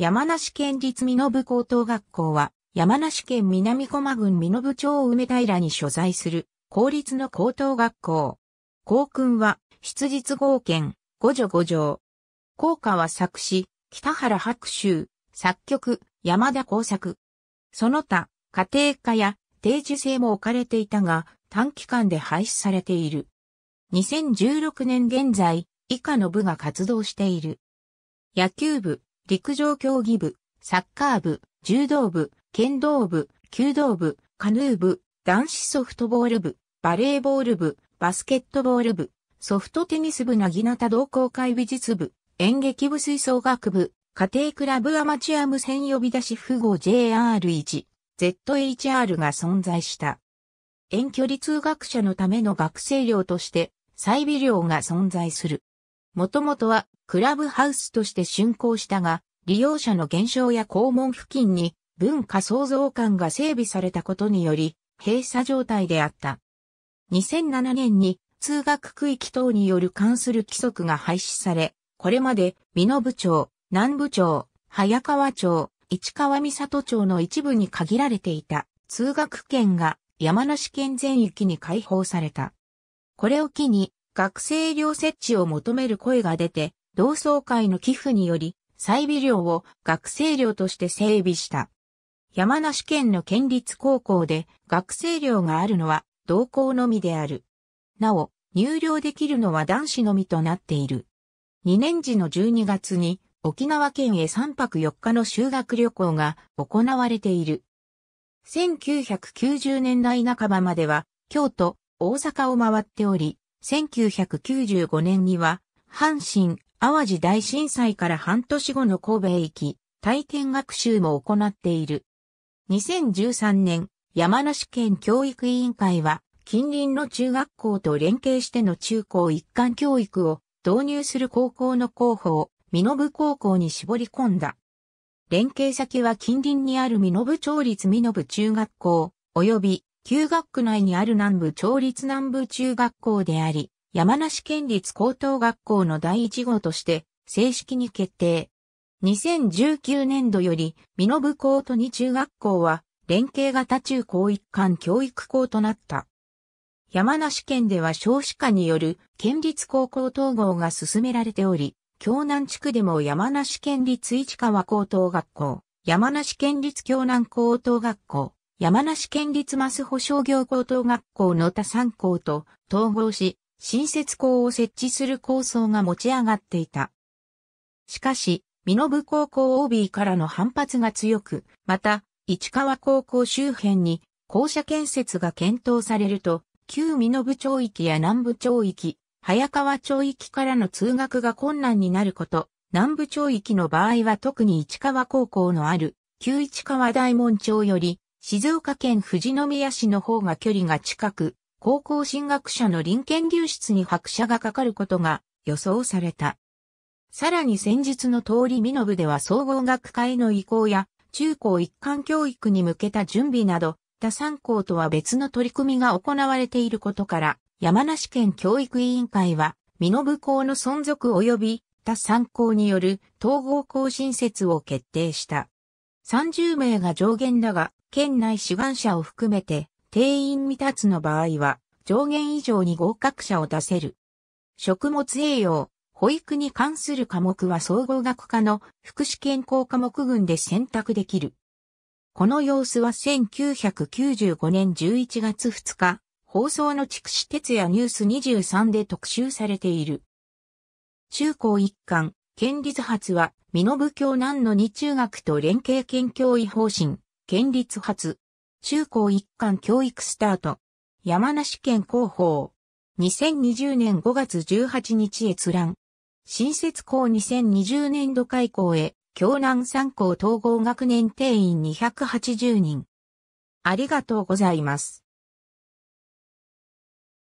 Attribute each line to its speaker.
Speaker 1: 山梨県立美濃部高等学校は、山梨県南駒郡美濃部町梅平に所在する、公立の高等学校。校訓は、出日合憲、五女五条。校歌は作詞、北原白秋、作曲、山田耕作。その他、家庭科や定時制も置かれていたが、短期間で廃止されている。2016年現在、以下の部が活動している。野球部。陸上競技部、サッカー部、柔道部、剣道部、弓道部、カヌー部、男子ソフトボール部、バレーボール部、バスケットボール部、ソフトテニス部なぎなた同好会美術部、演劇部吹奏楽部、家庭クラブアマチュア無線呼び出し符号 JR1、ZHR が存在した。遠距離通学者のための学生寮として、再備寮が存在する。もともとはクラブハウスとして竣工したが、利用者の減少や校門付近に文化創造館が整備されたことにより、閉鎖状態であった。2007年に通学区域等による関する規則が廃止され、これまで美濃部町、南部町、早川町、市川三里町の一部に限られていた通学圏が山梨県全域に開放された。これを機に学生寮設置を求める声が出て、同窓会の寄付により、再備寮を学生寮として整備した。山梨県の県立高校で学生寮があるのは同校のみである。なお、入寮できるのは男子のみとなっている。2年時の12月に沖縄県へ3泊4日の修学旅行が行われている。1990年代半ばまでは京都、大阪を回っており、1995年には、阪神・淡路大震災から半年後の神戸へ行き、体験学習も行っている。2013年、山梨県教育委員会は、近隣の中学校と連携しての中高一貫教育を導入する高校の候補を、身延高校に絞り込んだ。連携先は近隣にある身延町立身延中学校、及び旧学区内にある南部町立南部中学校であり、山梨県立高等学校の第一号として正式に決定。2019年度より、美濃部高都に中学校は、連携型中高一貫教育校となった。山梨県では少子化による県立高校統合が進められており、京南地区でも山梨県立市川高等学校、山梨県立京南高等学校、山梨県立マス保商業高等学校の他3校と統合し、新設校を設置する構想が持ち上がっていた。しかし、身延高校 OB からの反発が強く、また、市川高校周辺に校舎建設が検討されると、旧身延町域や南部町域、早川町域からの通学が困難になること、南部町域の場合は特に市川高校のある、旧市川大門町より、静岡県富士宮市の方が距離が近く、高校進学者の臨研流出に拍車がかかることが予想された。さらに先日の通り美信では総合学会の移行や中高一貫教育に向けた準備など、他参考とは別の取り組みが行われていることから、山梨県教育委員会は、美信校の存続及び他参考による統合校新設を決定した。30名が上限だが、県内志願者を含めて、定員未達の場合は、上限以上に合格者を出せる。食物栄養、保育に関する科目は総合学科の福祉健康科目群で選択できる。この様子は1995年11月2日、放送の畜紫哲也ニュース23で特集されている。中高一貫、県立発は、身延教南の二中学と連携県教委方針、県立発。中高一貫教育スタート。山梨県広報。2020年5月18日閲覧。新設校2020年度開校へ、京南三校統合学年定員280人。ありがとうございます。